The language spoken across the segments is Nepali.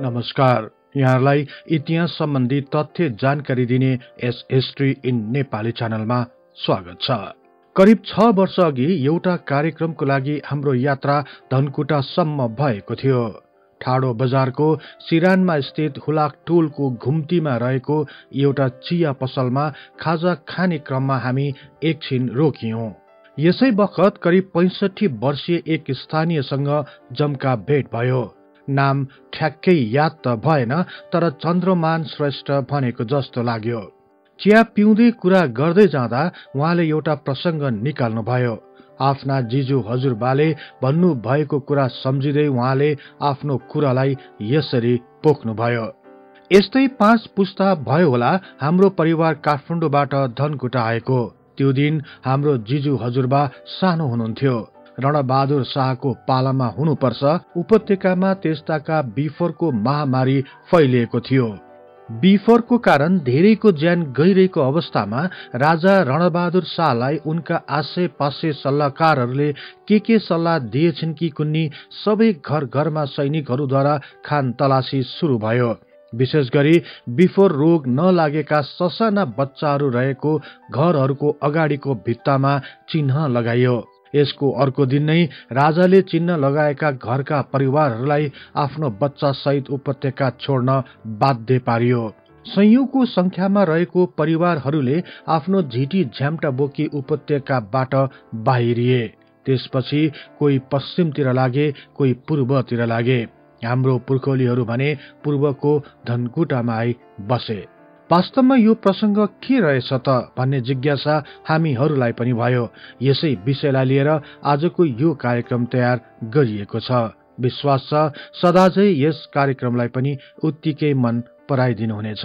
नमस्कार यहाँलाई इतिहास सम्बन्धी तथ्य जानकारी दिने एस हिस्ट्री इन नेपाली च्यानलमा स्वागत छ करिब छ वर्ष अघि एउटा कार्यक्रमको लागि हाम्रो यात्रा धनकुटासम्म भएको थियो ठाडो बजारको सिरानमा स्थित हुलाक टोलको घुम्तीमा रहेको एउटा चिया पसलमा खाजा खाने क्रममा हामी एकछिन रोकियौँ यसै बखत करिब पैँसठी वर्षीय एक स्थानीयसँग जम्का भेट भयो नाम ठ्याक्कै याद त भएन तर चन्द्रमान श्रेष्ठ भनेको जस्तो लाग्यो चिया पिउँदै कुरा गर्दै जाँदा उहाँले एउटा प्रसङ्ग निकाल्नुभयो आफ्ना जिजु हजुरबाले भन्नुभएको कुरा सम्झिँदै उहाँले आफ्नो कुरालाई यसरी पोख्नुभयो यस्तै पाँच पुस्ता भयो होला हाम्रो परिवार काठमाडौँबाट धनकुटा आएको त्यो दिन हाम्रो जिजु हजुरबा सानो हुनुहुन्थ्यो रणबहादुर शाहको पालामा हुनुपर्छ उपत्यकामा त्यस्ताका बिफोरको महामारी फैलिएको थियो बिफोरको कारण धेरैको ज्यान गइरहेको अवस्थामा राजा रणबहादुर शाहलाई उनका आशे पासे सल्लाहकारहरूले के के सल्लाह दिएछन् कि कुन्नी सबै घर घरमा सैनिकहरूद्वारा खान तलासी सुरु भयो विशेष गरी बिफोर रोग नलागेका ससाना बच्चाहरू रहेको घरहरूको अगाडिको भित्तामा चिन्ह लगाइयो यसको अर्को दिन नै राजाले चिन्ह लगाएका घरका परिवारहरूलाई आफ्नो बच्चा सहित उपत्यका छोड्न बाध्य पारियो संयुको संख्यामा रहेको परिवारहरूले आफ्नो झिटी झ्याम्टा बोकी उपत्यकाबाट बाहिरिए त्यसपछि कोही पश्चिमतिर लागे कोही पूर्वतिर लागे हाम्रो पुर्खौलीहरू भने पूर्वको धनकुटामा आई बसे वास्तवमा यो प्रसङ्ग के रहेछ त भन्ने जिज्ञासा हामीहरूलाई पनि भयो यसै विषयलाई लिएर आजको यो कार्यक्रम तयार गरिएको छ विश्वास छ सदाझै यस कार्यक्रमलाई पनि उत्तिकै मन पराइदिनुहुनेछ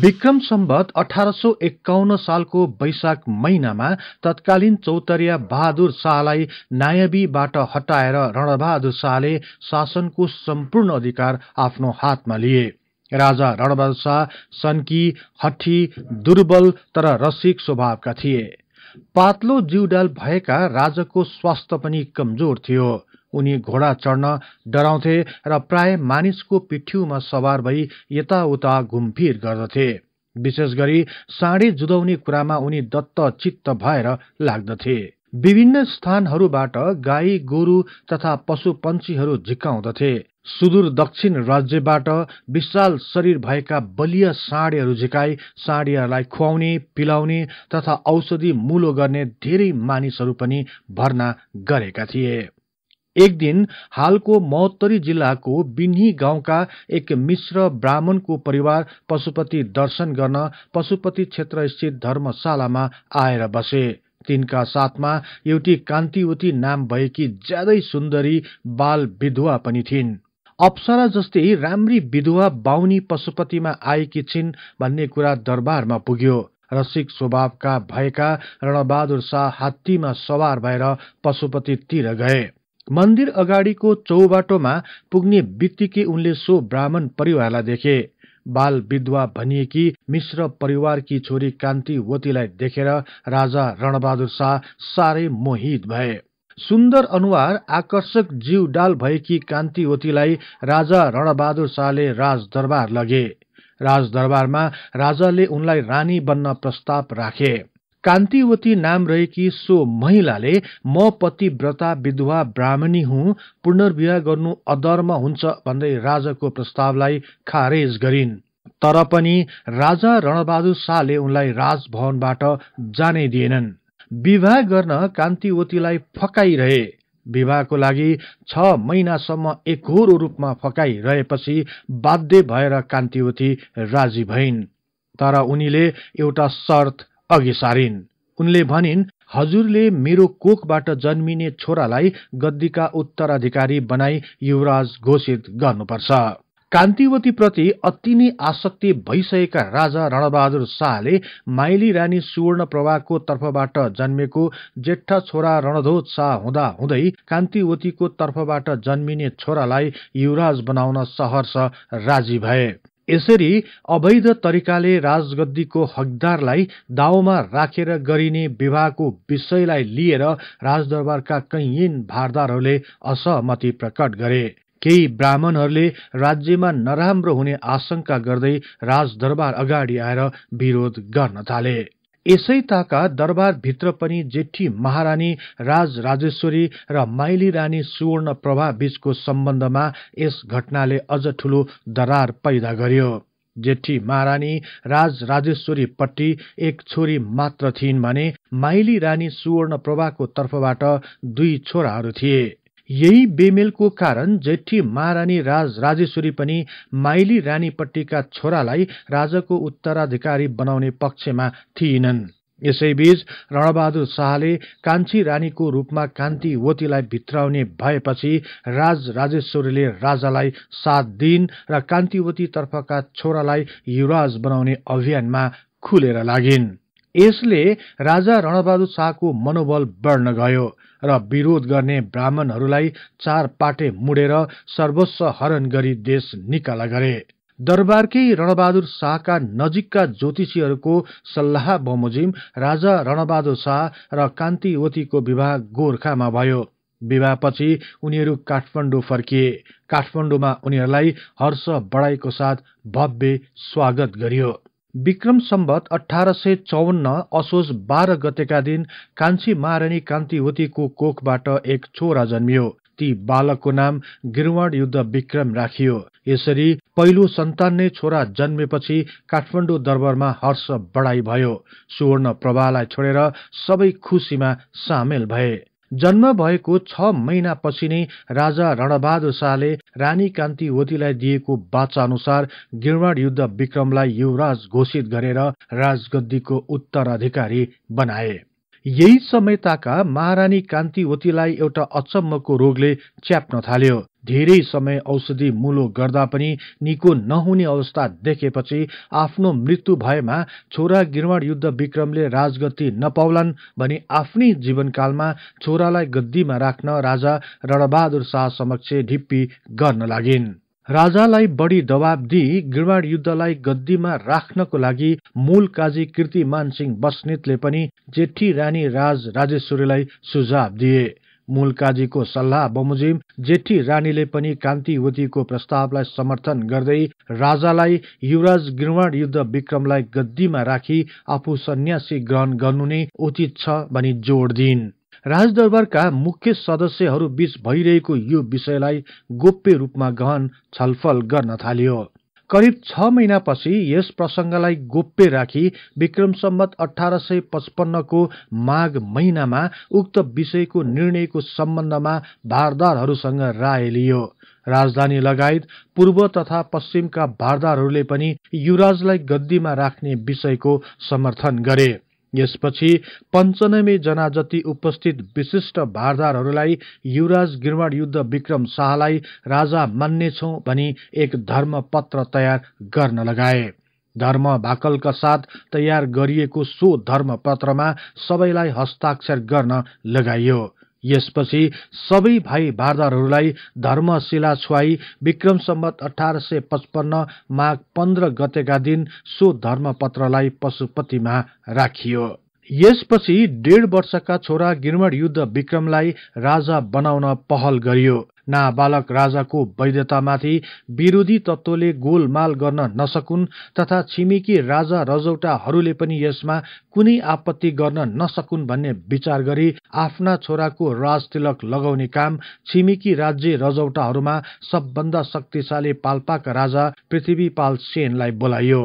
विक्रम सम्बत अठार सौ एक्काउन्न सालको वैशाख महिनामा तत्कालीन चौतरिया बहादुर शाहलाई नायबीबाट हटाएर रणबहादुर शाहले शासनको सम्पूर्ण अधिकार आफ्नो हातमा लिए राजा रणबहादुर शाह सन्की हट्ठी दुर्बल तर रसिक स्वभावका थिए पातलो जिउडाल भएका राजाको स्वास्थ्य पनि कमजोर थियो उनी घोडा चढ्न डराउँथे र प्राय मानिसको पिठ्यूमा सवार भई यताउता घुमफिर गर्दथे विशेष गरी साँढे जुदाउने कुरामा उनी दत्त चित्त भएर लाग्दथे विभिन्न स्थानहरूबाट गाई गोरु तथा पशु पन्छीहरू झिकाउँदथे सुदूर दक्षिण राज्यबाट विशाल शरीर भएका बलिय साँडेहरू झिकाई साँडेहरूलाई खुवाउने पिलाउने तथा औषधि मुलो गर्ने धेरै मानिसहरू पनि भर्ना गरेका थिए एक दिन हालको महोत्तरी जिल्लाको बिन्ही गाउँका एक मिश्र ब्राह्मणको परिवार पशुपति दर्शन गर्न पशुपति क्षेत्र स्थित धर्मशालामा आएर बसे तिनका साथमा एउटी कान्तिवती नाम भएकी ज्यादै सुन्दरी बाल विधुवा पनि थिइन् अप्सरा जस्तै राम्री विधुवा बाहुनी पशुपतिमा आएकी छिन् भन्ने कुरा दरबारमा पुग्यो रसिक स्वभावका भएका रणबहादुर शाह हात्तीमा सवार भएर पशुपतितिर गए मंदिर अगाड़ी को चौबाटो में पुग्ने बित्तिकै उनके सो ब्राह्मण परिवारलाई देखे बाल विधवा भनिएकी मिश्र परिवारकी छोरी कांतिवती देखेर राजा रणबहादुर शाह साह्रै मोहित भे सुंदर अनुहार आकर्षक जीवडाल भएकी कान्तिवतीलाई राजा रणबहादुर शाहले राजदरबार लगे राजा ने उनलाई रानी बन्न प्रस्ताव राखे कान्तिवती नाम रहेकी सो महिलाले म पतिव्रता विधवा ब्राह्मणी हुँ पुनर्विवाह गर्नु अधर्म हुन्छ भन्दै राजाको प्रस्तावलाई खारेज गरिन् तर पनि राजा रणबहादुर शाहले उनलाई राजभवनबाट जानै दिएनन् विवाह गर्न कान्तिवतीलाई फकाइरहे विवाहको लागि छ महिनासम्म एकहोरो रूपमा फकाइरहेपछि बाध्य भएर कान्तिवती राजी भइन् तर उनीले एउटा शर्त अघि सारिन् उनले भनिन् हजुरले मेरो कोखबाट जन्मिने छोरालाई गद्दीका उत्तराधिकारी बनाई युवराज घोषित गर्नुपर्छ कान्तिवतीप्रति अति नै आसक्ति भइसकेका राजा रणबहादुर शाहले माइली रानी सुवर्ण सुवर्णप्रभाको तर्फबाट जन्मेको जेठा छोरा रणधोज शाह हुँदा हुँदै कान्तिवतीको तर्फबाट जन्मिने छोरालाई युवराज बनाउन सहर्ष राजी भए यसरी अवैध तरिकाले राजगद्दीको हकदारलाई दाउमा राखेर गरिने विवाहको विषयलाई लिएर राजदरबारका कैयन भारदारहरूले असहमति प्रकट गरे केही ब्राह्मणहरूले राज्यमा नराम्रो हुने आशंका गर्दै राजदरबार अगाडि आएर विरोध गर्न थाले यसै ताका दरबारभित्र पनि जेठी महारानी राज राजेश्वरी र माइली रानी सुवर्ण प्रभा बीचको सम्बन्धमा यस घटनाले अझ ठूलो दरार पैदा गर्यो जेठी महारानी राज राजेश्वरीपट्टि एक छोरी मात्र थिइन् भने माइली रानी सुवर्ण प्रभाको तर्फबाट दुई छोराहरू थिए यही बेमेलको कारण जेठी महारानी राज राजेश्वरी पनि माइली रानीपट्टिका छोरालाई राजाको उत्तराधिकारी बनाउने पक्षमा थिएनन् यसैबीच रणबहादुर शाहले कान्छी रानीको रूपमा कान्तिवतीलाई भित्राउने भएपछि राज राजेश्वरीले राजालाई साथ दिन र कान्तिवतीतर्फका छोरालाई युवराज बनाउने अभियानमा खुलेर लागिन् यसले राजा रणबहादुर शाहको मनोबल बढ्न गयो र विरोध गर्ने ब्राह्मणहरूलाई चार पाटे मुडेर सर्वस्व हरण गरी देश निकाला गरे दरबारकै रणबहादुर शाहका नजिकका ज्योतिषीहरूको सल्लाह बमोजिम राजा रणबहादुर शाह र कान्तिवतीको विवाह गोर्खामा भयो विवाहपछि उनीहरू काठमाडौँ फर्किए काठमाडौँमा उनीहरूलाई हर्ष बढाइको साथ भव्य स्वागत गरियो विक्रम सम्बत अठार सय चौवन्न असोज बाह्र गतेका दिन कान्छी महारानी कान्तिवतीको कोखबाट एक छोरा जन्मियो ती बालकको नाम गिरवाण युद्ध विक्रम राखियो यसरी पहिलो सन्तान नै छोरा जन्मेपछि काठमाडौँ दरबारमा हर्ष बढाई भयो सुवर्ण प्रभालाई छोडेर सबै खुसीमा सामेल भए जन्म भएको छ महिनापछि नै राजा रणबहादुर शाहले रानी कान्तिवतीलाई दिएको बाचा अनुसार गिरवाण युद्ध विक्रमलाई युवराज घोषित गरेर राजगद्दीको उत्तराधिकारी बनाए यही समयताका महारानी कान्तिवतीलाई एउटा अचम्मको रोगले च्याप्न थाल्यो धेरै समय औषधि मुलो गर्दा पनि निको नहुने अवस्था देखेपछि आफ्नो मृत्यु भएमा छोरा गिरवाण युद्ध विक्रमले राजगति नपाउलान् भने आफ्नै जीवनकालमा छोरालाई गद्दीमा राख्न राजा रणबहादुर शाह समक्ष ढिप्पी गर्न लागिन् राजालाई बढी दबाब दिई गिरवाड युद्धलाई गद्दीमा राख्नको लागि मूल काजी कीर्तिमान सिंह बस्नेतले पनि जेठी रानी राज राजेश्वरीलाई सुझाव दिए मूल काजीको सल्लाह बमोजिम जेठी रानीले पनि कान्तिवतीको प्रस्तावलाई समर्थन गर्दै राजालाई युवराज गिरवाड युद्ध विक्रमलाई गद्दीमा राखी आफू सन्यासी ग्रहण गर्नु नै उचित छ भनी जोड दिइन् राजदरबारका मुख्य सदस्यहरू बीच भइरहेको यो विषयलाई गोप्य रूपमा गहन छलफल गर्न थालियो करिब छ महिनापछि यस प्रसङ्गलाई गोप्य राखी विक्रम सम्मत अठार सय पचपन्नको माघ महिनामा उक्त विषयको निर्णयको सम्बन्धमा भारदारहरूसँग राय लियो राजधानी लगायत पूर्व तथा पश्चिमका भारदारहरूले पनि युवराजलाई गद्दीमा राख्ने विषयको समर्थन गरे यसपछि पञ्चानब्बे जना जति उपस्थित विशिष्ट भारदारहरूलाई युवराज गिरवाण युद्ध विक्रम शाहलाई राजा मान्नेछौ भनी एक धर्मपत्र तयार गर्न लगाए धर्म भाकलका साथ तयार गरिएको सो धर्मपत्रमा सबैलाई हस्ताक्षर गर्न लगाइयो यसपछि सबै भाइ भारदारहरूलाई धर्मशिला छुवाई विक्रम सम्बत अठार सय पचपन्न माघ पन्ध्र गतेका दिन सो धर्मपत्रलाई पशुपतिमा राखियो यसपछि डेढ वर्षका छोरा गिरमण युद्ध विक्रमलाई राजा बनाउन पहल गरियो नाबालक राजाको वैधतामाथि विरोधी तत्त्वले गोलमाल गर्न नसकुन् तथा छिमेकी राजा रजौटाहरूले पनि यसमा कुनै आपत्ति गर्न नसकुन् भन्ने विचार गरी आफ्ना छोराको राजतिलक लगाउने काम छिमेकी राज्य रजौटाहरूमा सबभन्दा शक्तिशाली पाल्पाका राजा पृथ्वीपाल सेनलाई बोलाइयो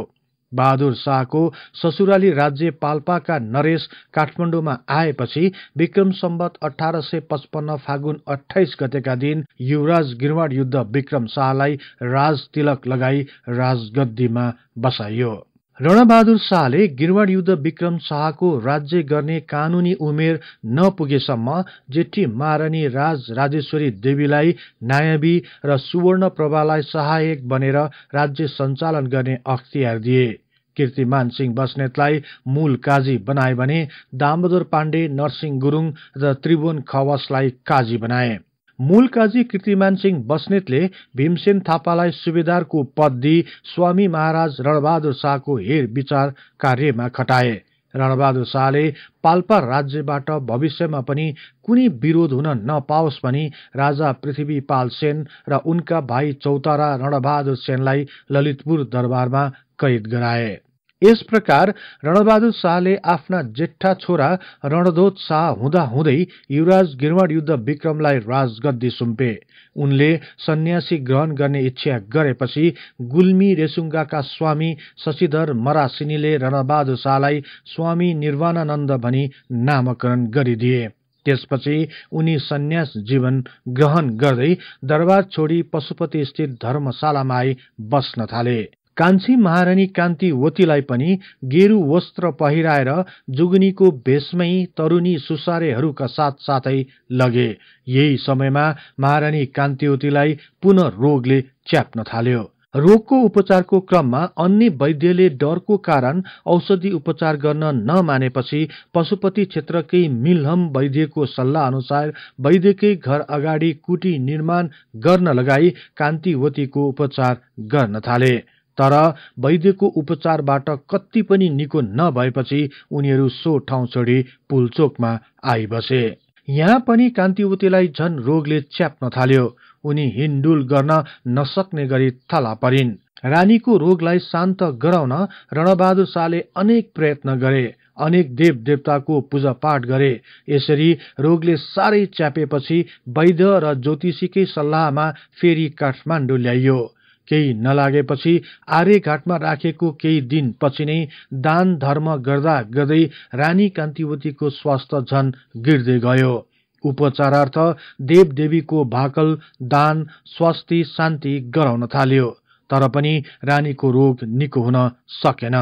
बहादुर शाहको ससुराली राज्य पाल्पाका नरेश काठमाडौँमा आएपछि विक्रम सम्बत अठार सय पचपन्न फागुन अठाइस गतेका दिन युवराज गिरवाण युद्ध विक्रम शाहलाई राज तिलक लगाई राजगद्दीमा बसाइयो रणबहादुर शाहले गिरवाड युद्ध विक्रम शाहको राज्य गर्ने कानूनी उमेर नपुगेसम्म जेठी महारानी राज राजेश्वरी देवीलाई नायबी र सुवर्ण प्रभालाई सहायक बनेर राज्य सञ्चालन गर्ने अख्तियार दिए कीर्तिमान सिंह बस्नेतलाई मूल काजी बनाए भने दामोदर पाण्डे नरसिंह गुरुङ र त्रिभुवन खवासलाई काजी बनाए मूल काजी कृतिमान सिंह बस्नेतले भीमसेन थापालाई सुबेदारको पद दिई स्वामी महाराज रणबहादुर शाहको हेर विचार कार्यमा खटाए रणबहादुर शाहले पाल्पा राज्यबाट भविष्यमा पनि कुनै विरोध हुन नपाओस् भनी राजा पृथ्वीपाल सेन र उनका भाइ चौतारा रणबहादुर सेनलाई ललितपुर दरबारमा कैद गराए यस प्रकार रणबहादुर शाहले आफ्ना जेठा छोरा रणदोत शाह हुँदाहुँदै युवराज गिरवाड युद्ध विक्रमलाई राजगद्दी सुम्पे उनले सन्यासी ग्रहण गर्ने इच्छा गरेपछि गुल्मी रेसुङ्गाका स्वामी शशिधर मरासिनीले रणबहादुर शाहलाई स्वामी निर्वाणानन्द भनी नामकरण गरिदिए त्यसपछि उनी सन्यास जीवन ग्रहण गर्दै दरबार छोडी पशुपतिस्थित धर्मशालामा आई बस्न थाले कान्छी महारानी कान्तिवतीलाई पनि गेरु वस्त्र पहिराएर जुगनीको भेषमै तरुनी सुसारेहरूका साथ साथै लगे यही समयमा महारानी कान्तिवतीलाई पुनः रोगले च्याप्न थाल्यो रोगको उपचारको क्रममा अन्य वैद्यले डरको कारण औषधि उपचार गर्न नमानेपछि पशुपति क्षेत्रकै मिलहम वैद्यको सल्लाह अनुसार वैद्यकै घर अगाडि कुटी निर्माण गर्न लगाई कान्तिवतीको उपचार गर्न थाले तर वैद्यको उपचारबाट कति पनि निको नभएपछि उनीहरू सो ठाउँ छोडी पुलचोकमा आइबसे यहाँ पनि कान्तिवतीलाई झन रोगले च्याप्न थाल्यो उनी हिन्डुल गर्न नसक्ने गरी थला परिन् रानीको रोगलाई शान्त गराउन रणबहादुर शाहले अनेक प्रयत्न गरे अनेक देव देवताको पूजा पाठ गरे यसरी रोगले साह्रै च्यापेपछि वैद्य र ज्योतिषीकै सल्लाहमा फेरि काठमाडौँ ल्याइयो केही नलागेपछि आर्यघाटमा राखेको केही दिनपछि नै दान धर्म गर्दा गर्दै रानी कान्तिवतीको स्वास्थ्य झन गिर्दै गयो उपचारार्थ देवदेवीको भाकल दान स्वास्थ्य शान्ति गराउन थाल्यो तर पनि रानीको रोग निको हुन सकेन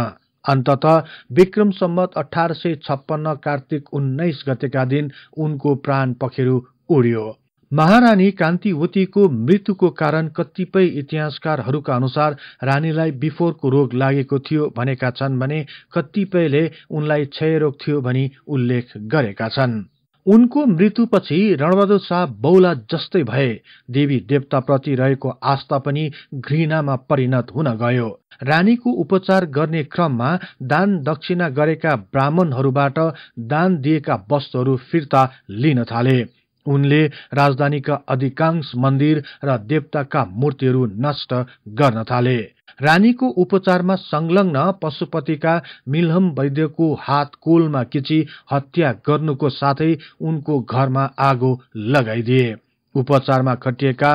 अन्तत विक्रम सम्मत अठार सय छप्पन्न कार्तिक उन्नाइस गतेका दिन उनको प्राण पखेरु उड्यो महारानी कान्तिवतीको मृत्युको कारण कतिपय इतिहासकारहरूका अनुसार रानीलाई बिफोरको रोग लागेको थियो भनेका छन् भने कतिपयले उनलाई क्षयरोग थियो भनी उल्लेख गरेका छन् उनको मृत्युपछि रणबहादुर शाह बौला जस्तै भए देवी देवताप्रति रहेको आस्था पनि घृणामा परिणत हुन गयो रानीको उपचार गर्ने क्रममा दान दक्षिणा गरेका ब्राह्मणहरूबाट दान दिएका वस्तुहरू फिर्ता लिन थाले उनले राजधानीका अधिकांश मन्दिर र देवताका मूर्तिहरू नष्ट गर्न थाले रानीको उपचारमा संलग्न पशुपतिका मिलहम वैद्यको कोलमा किची हत्या गर्नुको साथै उनको घरमा आगो लगाइदिए उपचारमा खटिएका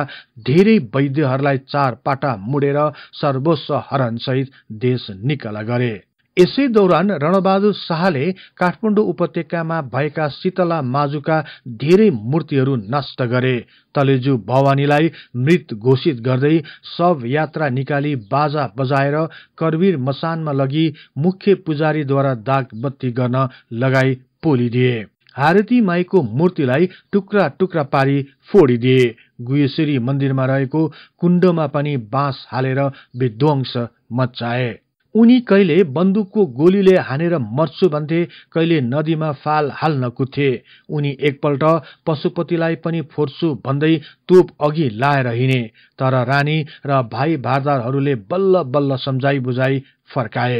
धेरै वैद्यहरूलाई चार पाटा मुडेर सर्वोच्च हरणसहित देश निकाला गरे यसै दौरान रणबहादुर शाहले काठमाडौँ उपत्यकामा भएका शीतला माजुका धेरै मूर्तिहरू नष्ट गरे तलेजु भवानीलाई मृत घोषित गर्दै शव यात्रा निकाली बाजा बजाएर करवीर मसानमा लगी मुख्य पुजारीद्वारा दागबत्ती गर्न लगाई पोलिदिए हारती माईको मूर्तिलाई टुक्रा टुक्रा पारी फोडिदिए गुहेश्वरी मन्दिरमा रहेको कुण्डमा पनि बाँस हालेर विध्वंस मच्चाए उनी कहिले बन्दुकको गोलीले हानेर मर्छु भन्थे कहिले नदीमा फाल हाल्न कुद्थे उनी एकपल्ट पशुपतिलाई पनि फोर्छु भन्दै तोप अघि लाएर हिँडे तर रानी र भाइ भारदारहरूले बल्ल बल्ल सम्झाइ बुझाइ फर्काए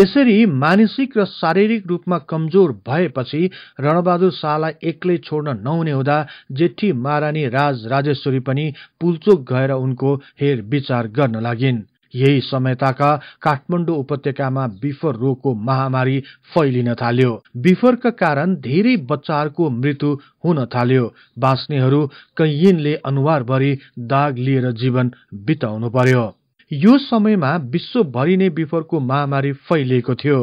यसरी मानसिक र शारीरिक रूपमा कमजोर भएपछि रणबहादुर शाहलाई एक्लै छोड्न नहुने हुँदा जेठी महारानी राज राजेश्वरी पनि पुल्चोक गएर उनको हेरविचार गर्न लागिन् यही समयताका काठमाडौँ उपत्यकामा बिफर रोगको महामारी फैलिन थाल्यो बिफरका कारण धेरै बच्चाहरूको मृत्यु हुन थाल्यो बाँच्नेहरू कैयनले अनुहारभरि दाग लिएर जीवन बिताउनु पर्यो यो समयमा विश्वभरि नै बिफरको महामारी फैलिएको थियो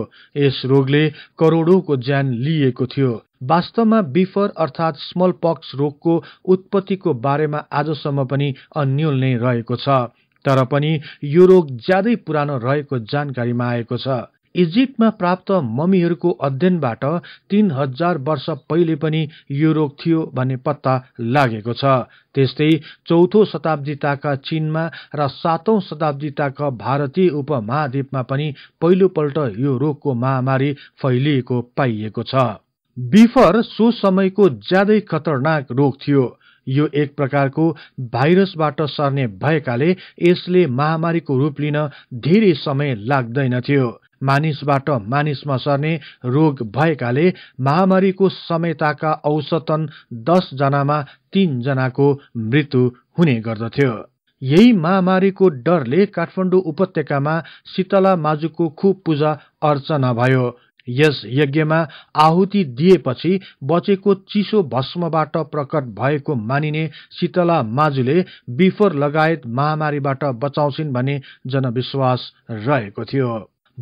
यस रोगले करोडौँको ज्यान लिएको थियो वास्तवमा बिफर अर्थात् स्मल पक्स रोगको उत्पत्तिको बारेमा आजसम्म पनि अन्यल नै रहेको छ तर पनि यो रोग ज्यादै पुरानो रहेको जानकारीमा आएको छ इजिप्टमा प्राप्त ममीहरूको अध्ययनबाट तीन हजार वर्ष पहिले पनि यो रोग थियो भन्ने पत्ता लागेको छ त्यस्तै चौथो शताब्दीताका चीनमा र सातौं शताब्दीताका भारतीय उपमहाद्वीपमा पनि पहिलोपल्ट यो रोगको महामारी फैलिएको पाइएको छ बिफर सो समयको ज्यादै खतरनाक रोग थियो यो एक प्रकारको भाइरसबाट सर्ने भएकाले यसले महामारीको रूप लिन धेरै समय लाग्दैनथ्यो मानिसबाट मानिसमा सर्ने रोग भएकाले महामारीको समयताका औसतन दसजनामा तीनजनाको मृत्यु हुने गर्दथ्यो यही महामारीको डरले काठमाडौँ उपत्यकामा शीतला माजुको खुब पूजा अर्चना भयो यस यज्ञमा आहुति दिएपछि बचेको चिसो भस्मबाट प्रकट भएको मानिने शीतला माझुले बिफोर लगायत महामारीबाट बचाउँछिन् भन्ने जनविश्वास रहेको थियो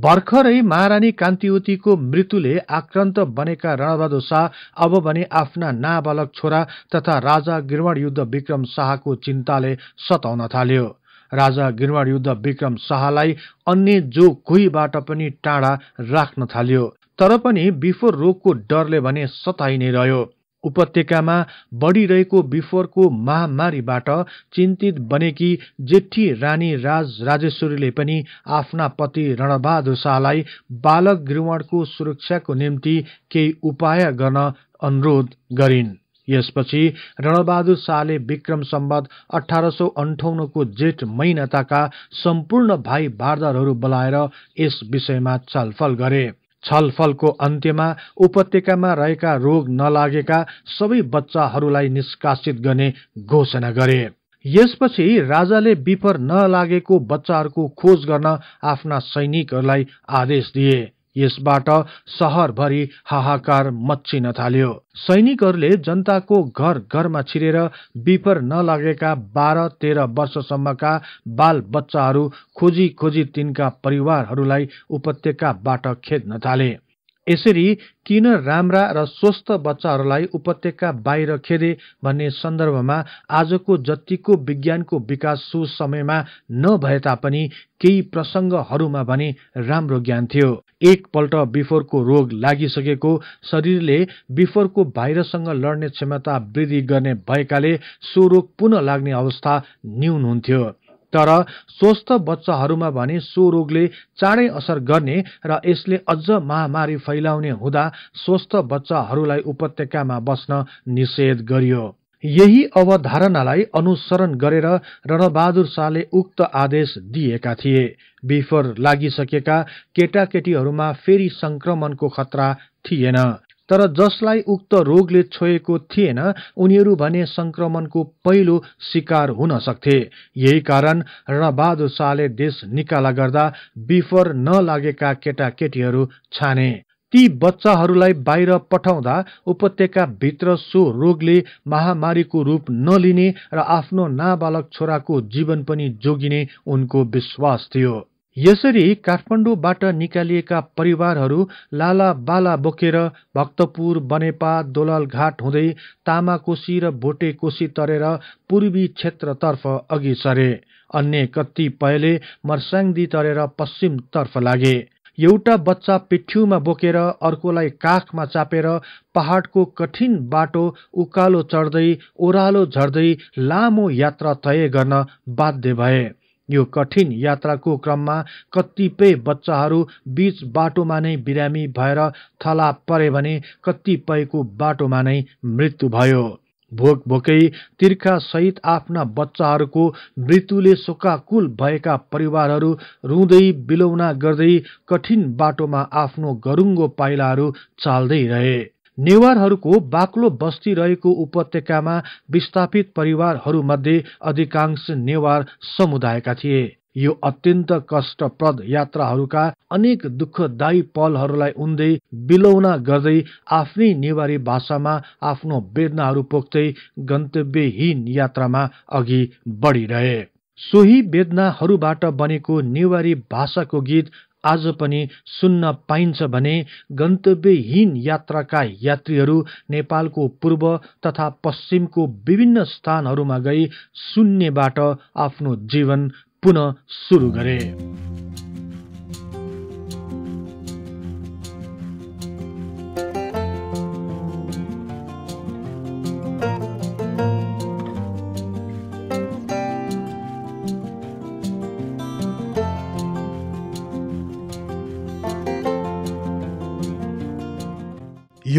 भर्खरै महारानी कान्तिवतीको मृत्युले आक्रान्त बनेका रणबहादुर शाह अब भने आफ्ना नाबालक छोरा तथा राजा गिरवण युद्ध विक्रम शाहको चिन्ताले सताउन थाल्यो राजा युद्ध विक्रम शाहलाई अन्य जो कोहीबाट पनि टाढा राख्न थाल्यो तर पनि बिफोर रोगको डरले भने सताइ नै रह्यो उपत्यकामा बढिरहेको बिफोरको महामारीबाट चिन्तित बनेकी जेठी रानी राज राजेश्वरीले पनि आफ्ना पति रणबहादुर शाहलाई बालक गृहणको सुरक्षाको निम्ति केही उपाय गर्न अनुरोध गरिन् यसपछि रणबहादुर शाहले विक्रम सम्बत अठार सौ अन्ठाउन्नको जेठ महिनाताका सम्पूर्ण भाइ भारदारहरू बोलाएर यस विषयमा छलफल गरे छलफलको अन्त्यमा उपत्यकामा रहेका रोग नलागेका सबै बच्चाहरूलाई निष्कासित गर्ने घोषणा गरे यसपछि राजाले विपर नलागेको बच्चाहरूको खोज गर्न आफ्ना सैनिकहरूलाई आदेश दिए यसबाट सहरभरि हाहाकार मच्चिन थाल्यो सैनिकहरूले जनताको घर घरमा छिरेर बिपर नलागेका बाह्र तेह्र वर्षसम्मका बाल बच्चाहरू खोजी खोजी तिनका परिवारहरूलाई उपत्यकाबाट खेद्न थाले यसरी किन राम्रा र स्वस्थ बच्चाहरूलाई उपत्यका बाहिर खेदे भन्ने सन्दर्भमा आजको जतिको विज्ञानको विकास समयमा नभए तापनि केही प्रसङ्गहरूमा भने राम्रो ज्ञान थियो एकपल्ट बिफोरको रोग लागिसकेको शरीरले बिफोरको भाइरससँग लड्ने क्षमता वृद्धि गर्ने भएकाले सो रोग पुनः लाग्ने अवस्था न्यून हुन्थ्यो तर स्वस्थ बच्चाहरूमा भने सो रोगले चाँडै असर गर्ने र यसले अझ महामारी फैलाउने हुँदा स्वस्थ बच्चाहरूलाई उपत्यकामा बस्न निषेध गरियो यही अवधारणालाई अनुसरण गरेर रणबहादुर शाहले उक्त आदेश दिएका थिए बिफोर लागिसकेका केटाकेटीहरूमा फेरि संक्रमणको खतरा थिएन तर जसलाई उक्त रोगले छोएको थिएन उनीहरू भने संक्रमणको पहिलो शिकार हुन सक्थे यही कारण रणबहादुर शाहले देश निकाला गर्दा बिफर नलागेका केटाकेटीहरू छाने ती बच्चाहरूलाई बाहिर पठाउँदा उपत्यकाभित्र सो रोगले महामारीको रूप नलिने र आफ्नो नाबालक छोराको जीवन पनि जोगिने उनको विश्वास थियो यसरी काठमाडौँबाट निकालिएका परिवारहरू लाला बाला बोकेर भक्तपुर बनेपा दोलालघाट हुँदै तामाकोशी र कोशी तरेर पूर्वी क्षेत्रतर्फ अघि सरे अन्य कतिपयले मर्स्याङदी तरेर पश्चिमतर्फ लागे एउटा बच्चा पिठ्युमा बोकेर अर्कोलाई काखमा चापेर पहाडको कठिन बाटो उकालो चढ्दै ओह्रालो झर्दै लामो यात्रा तय गर्न बाध्य भए यो कठिन यात्राको क्रममा कतिपय बच्चाहरू बीच बाटोमा नै बिरामी भएर थला परे भने कतिपयको बाटोमा नै मृत्यु भयो भोक भोकै तिर्खासहित आफ्ना बच्चाहरूको मृत्युले शोकाकुल भएका परिवारहरू रुँदै बिलौना गर्दै कठिन बाटोमा आफ्नो गरुङ्गो पाइलाहरू चाल्दै रहे नेवारहरूको बाक्लो बस्ती रहेको उपत्यकामा विस्थापित परिवारहरूमध्ये अधिकांश नेवार समुदायका थिए यो अत्यन्त कष्टप्रद यात्राहरूका अनेक दुःखदायी पलहरूलाई उनले बिलौना गर्दै आफ्नै नेवारी भाषामा आफ्नो वेदनाहरू पोख्दै गन्तव्यहीन यात्रामा अघि बढिरहे सोही वेदनाहरूबाट बनेको नेवारी भाषाको गीत आज पनि सुन्न पाइन्छ भने गन्तव्यहीन यात्राका यात्रीहरू नेपालको पूर्व तथा पश्चिमको विभिन्न स्थानहरूमा गई शून्यबाट आफ्नो जीवन पुनः सुरु गरे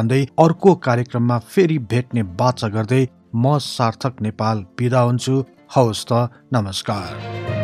भन्दै अर्को कार्यक्रममा फेरि भेट्ने बाचा गर्दै म सार्थक नेपाल बिदा हुन्छु हवस् त नमस्कार